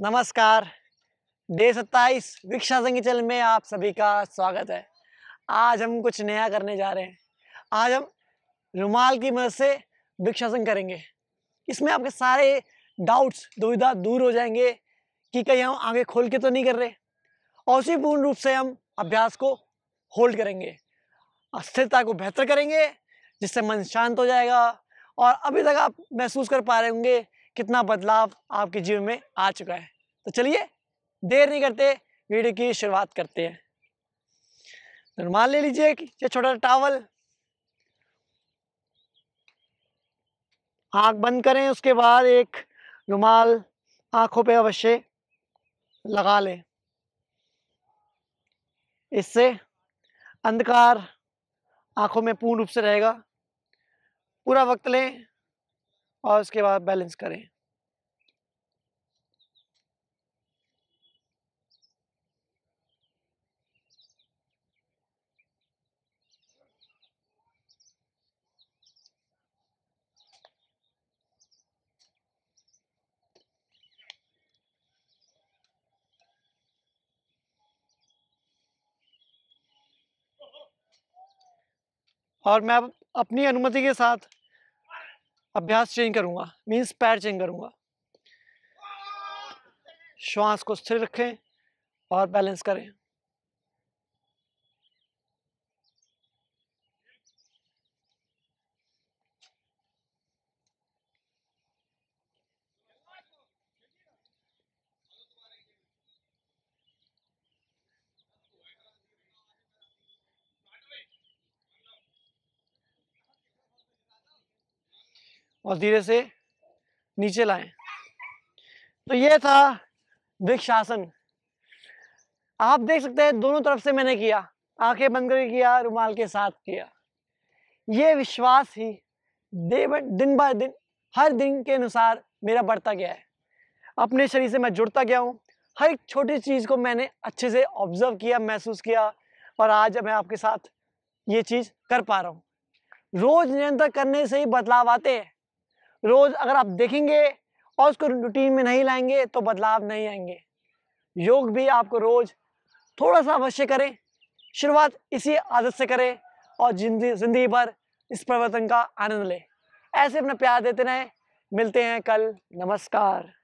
नमस्कार डे सत्ताईस विक्षा संगीचल में आप सभी का स्वागत है आज हम कुछ नया करने जा रहे हैं आज हम रुमाल की मदद से वृक्षासन करेंगे इसमें आपके सारे डाउट्स दुविधा दूर हो जाएंगे कि कहीं हम आगे खोल के तो नहीं कर रहे और उसी पूर्ण रूप से हम अभ्यास को होल्ड करेंगे अस्थिरता को बेहतर करेंगे जिससे मन शांत हो जाएगा और अभी तक आप महसूस कर पा रहे होंगे कितना बदलाव आपके जीवन में आ चुका है तो चलिए देर नहीं करते वीडियो की शुरुआत करते हैं तो रुमाल ले लीजिए ये छोटा टावल आंख बंद करें उसके बाद एक रुमाल आंखों पे अवश्य लगा लें इससे अंधकार आंखों में पूर्ण रूप से रहेगा पूरा वक्त लें और उसके बाद बैलेंस करें और मैं अपनी अनुमति के साथ अभ्यास चेंज करूँगा मीन्स पैर चेंज करूँगा श्वास को स्थिर रखें और बैलेंस करें और धीरे से नीचे लाएं तो ये था वृक्षासन आप देख सकते हैं दोनों तरफ से मैंने किया आंखें बंद करके किया रुमाल के साथ किया ये विश्वास ही डे दिन बाय दिन हर दिन के अनुसार मेरा बढ़ता गया है अपने शरीर से मैं जुड़ता गया हूँ हर एक छोटी चीज़ को मैंने अच्छे से ऑब्जर्व किया महसूस किया और आज मैं आपके साथ ये चीज़ कर पा रहा हूँ रोज़ निरंतर करने से ही बदलाव आते हैं रोज़ अगर आप देखेंगे और उसको रूटीन में नहीं लाएंगे तो बदलाव नहीं आएंगे योग भी आपको रोज़ थोड़ा सा अवश्य करें शुरुआत इसी आदत से करें और जिंदगी जिंदगी भर इस परिवर्तन का आनंद लें ऐसे अपना प्यार देते रहें मिलते हैं कल नमस्कार